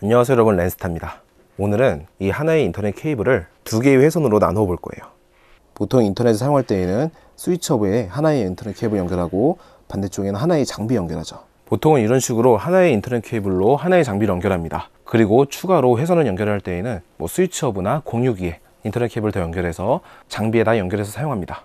안녕하세요 여러분 렌스타입니다 오늘은 이 하나의 인터넷 케이블을 두 개의 회선으로 나누어 볼 거예요 보통 인터넷을 사용할 때에는 스위치업에 하나의 인터넷 케이블 연결하고 반대쪽에는 하나의 장비 연결하죠 보통은 이런 식으로 하나의 인터넷 케이블로 하나의 장비를 연결합니다 그리고 추가로 회선을 연결할 때에는 뭐 스위치업이나 공유기에 인터넷 케이블 을더 연결해서 장비에다 연결해서 사용합니다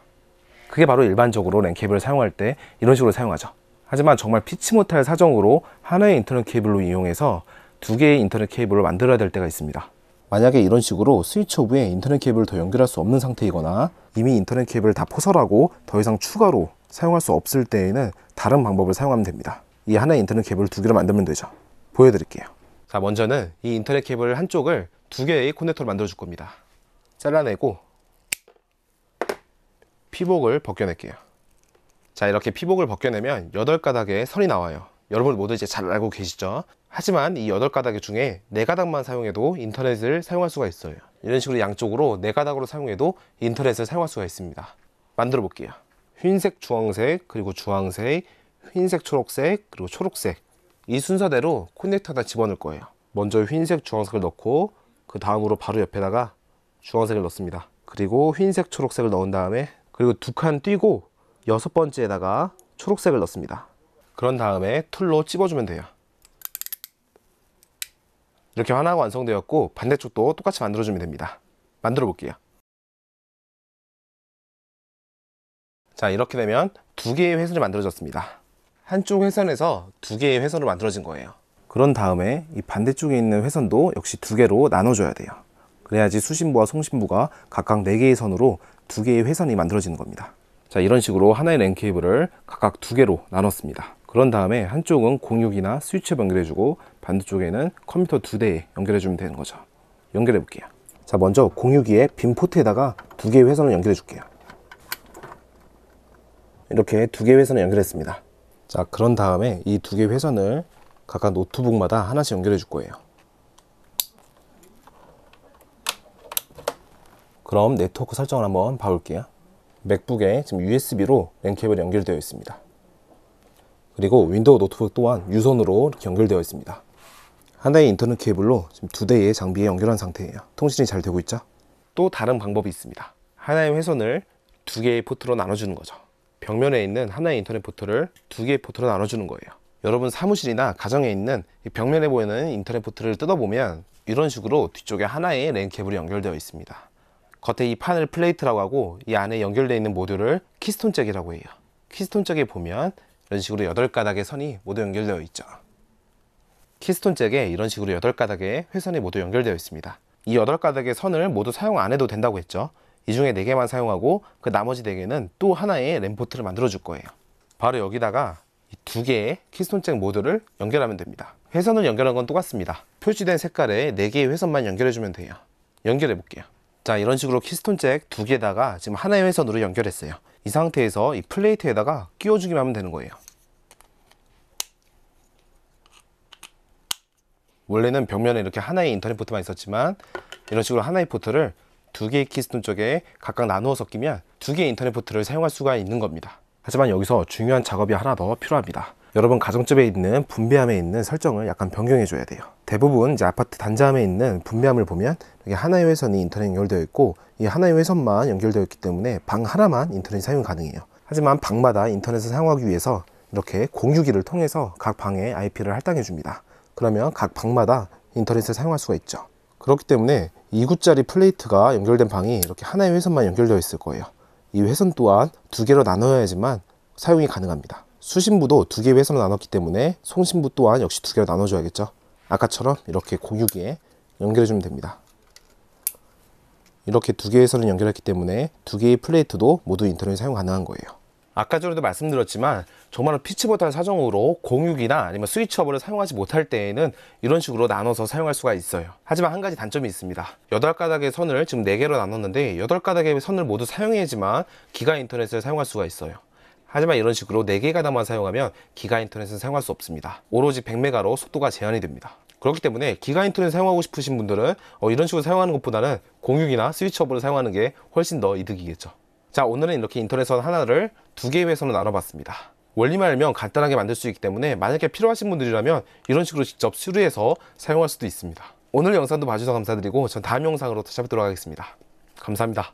그게 바로 일반적으로 랜 케이블을 사용할 때 이런 식으로 사용하죠 하지만 정말 피치 못할 사정으로 하나의 인터넷 케이블로 이용해서 두 개의 인터넷 케이블을 만들어야 될 때가 있습니다. 만약에 이런 식으로 스위치 오브에 인터넷 케이블을 더 연결할 수 없는 상태이거나 이미 인터넷 케이블을 다 포설하고 더 이상 추가로 사용할 수 없을 때에는 다른 방법을 사용하면 됩니다. 이 하나의 인터넷 케이블을 두 개로 만들면 되죠. 보여드릴게요. 자, 먼저는 이 인터넷 케이블 한쪽을 두 개의 코넥터를 만들어 줄 겁니다. 잘라내고 피복을 벗겨낼게요. 자, 이렇게 피복을 벗겨내면 8가닥의 선이 나와요. 여러분 모두 이제 잘 알고 계시죠? 하지만 이 8가닥 중에 4가닥만 사용해도 인터넷을 사용할 수가 있어요 이런 식으로 양쪽으로 4가닥으로 사용해도 인터넷을 사용할 수가 있습니다 만들어 볼게요 흰색, 주황색, 그리고 주황색, 흰색, 초록색, 그리고 초록색 이 순서대로 코넥터다 집어넣을 거예요 먼저 흰색, 주황색을 넣고 그 다음으로 바로 옆에다가 주황색을 넣습니다 그리고 흰색, 초록색을 넣은 다음에 그리고 두 칸 띄고 여섯 번째에다가 초록색을 넣습니다 그런 다음에 툴로 찝어주면 돼요 이렇게 하나가 완성되었고 반대쪽도 똑같이 만들어주면 됩니다 만들어 볼게요 자 이렇게 되면 두 개의 회선이 만들어졌습니다 한쪽 회선에서 두 개의 회선으로 만들어진 거예요 그런 다음에 이 반대쪽에 있는 회선도 역시 두 개로 나눠줘야 돼요 그래야지 수신부와 송신부가 각각 네 개의 선으로 두 개의 회선이 만들어지는 겁니다 자 이런 식으로 하나의 랜 케이블을 각각 두 개로 나눴습니다 그런 다음에 한쪽은 공유기나스위치에 연결해주고 반대쪽에는 컴퓨터 두 대에 연결해주면 되는 거죠. 연결해 볼게요. 자 먼저 공유기의 빈 포트에다가 두 개의 회선을 연결해 줄게요. 이렇게 두 개의 회선을 연결했습니다. 자 그런 다음에 이 두 개의 회선을 각각 노트북마다 하나씩 연결해 줄 거예요. 그럼 네트워크 설정을 한번 봐볼게요. 맥북에 지금 USB로 랜 케이블이 연결되어 있습니다. 그리고 윈도우 노트북 또한 유선으로 연결되어 있습니다. 하나의 인터넷 케이블로 지금 두 대의 장비에 연결한 상태예요. 통신이 잘 되고 있죠? 또 다른 방법이 있습니다. 하나의 회선을 두 개의 포트로 나눠주는 거죠. 벽면에 있는 하나의 인터넷 포트를 두 개의 포트로 나눠주는 거예요. 여러분 사무실이나 가정에 있는 벽면에 보이는 인터넷 포트를 뜯어보면 이런 식으로 뒤쪽에 하나의 랜 케이블이 연결되어 있습니다. 겉에 이 판을 플레이트라고 하고 이 안에 연결되어 있는 모듈을 키스톤 잭이라고 해요. 키스톤 잭에 보면 이런 식으로 8가닥의 선이 모두 연결되어 있죠. 키스톤 잭에 이런 식으로 8가닥의 회선이 모두 연결되어 있습니다. 이 8가닥의 선을 모두 사용 안 해도 된다고 했죠. 이 중에 4개만 사용하고 그 나머지 4개는 또 하나의 램포트를 만들어 줄 거예요. 바로 여기다가 이 두 개의 키스톤 잭 모드를 연결하면 됩니다. 회선을 연결한 건 똑같습니다. 표시된 색깔의 4개의 회선만 연결해 주면 돼요. 연결해 볼게요. 자 이런 식으로 키스톤 잭 두개다가 지금 하나의 회선으로 연결했어요. 이 상태에서 이 플레이트에다가 끼워주기만 하면 되는 거예요 원래는 벽면에 이렇게 하나의 인터넷 포트만 있었지만 이런 식으로 하나의 포트를 두 개의 키스톤 쪽에 각각 나누어서 끼면 두 개의 인터넷 포트를 사용할 수가 있는 겁니다 하지만 여기서 중요한 작업이 하나 더 필요합니다 여러분 가정집에 있는 분배함에 있는 설정을 약간 변경해 줘야 돼요 대부분 이제 아파트 단자함에 있는 분배함을 보면 이게 하나의 회선이 인터넷 연결되어 있고 이 하나의 회선만 연결되어 있기 때문에 방 하나만 인터넷 사용 가능해요 하지만 방마다 인터넷을 사용하기 위해서 이렇게 공유기를 통해서 각 방의 IP를 할당해 줍니다 그러면 각 방마다 인터넷을 사용할 수가 있죠 그렇기 때문에 2구짜리 플레이트가 연결된 방이 이렇게 하나의 회선만 연결되어 있을 거예요 이 회선 또한 두 개로 나눠야지만 사용이 가능합니다 수신부도 두개의 회선을 나눴기 때문에 송신부 또한 역시 두 개로 나눠줘야겠죠. 아까처럼 이렇게 공유기에 연결해주면 됩니다. 이렇게 두 개의 회 선을 연결했기 때문에 두 개의 플레이트도 모두 인터넷 사용 가능한 거예요. 아까 전에도 말씀드렸지만 정말 로 피치 못할 사정으로 공유기나 아니면 스위치업을 사용하지 못할 때에는 이런 식으로 나눠서 사용할 수가 있어요 하지만 한 가지 단점이 있습니다 8가닥의 선을 지금 4개로 나눴는데 8가닥의 선을 모두 사용해야지만 기가 인터넷을 사용할 수가 있어요 하지만 이런 식으로 4개가 담만 사용하면 기가 인터넷은 사용할 수 없습니다. 오로지 100메가로 속도가 제한이 됩니다. 그렇기 때문에 기가 인터넷 사용하고 싶으신 분들은 어, 이런 식으로 사용하는 것보다는 공유기나 스위치업을 사용하는 게 훨씬 더 이득이겠죠. 자 오늘은 이렇게 인터넷선 하나를 두 개의 회선으로 나눠봤습니다. 원리만 알면 간단하게 만들 수 있기 때문에 만약에 필요하신 분들이라면 이런 식으로 직접 수리해서 사용할 수도 있습니다. 오늘 영상도 봐주셔서 감사드리고 전 다음 영상으로 다시 뵙도록 하겠습니다. 감사합니다.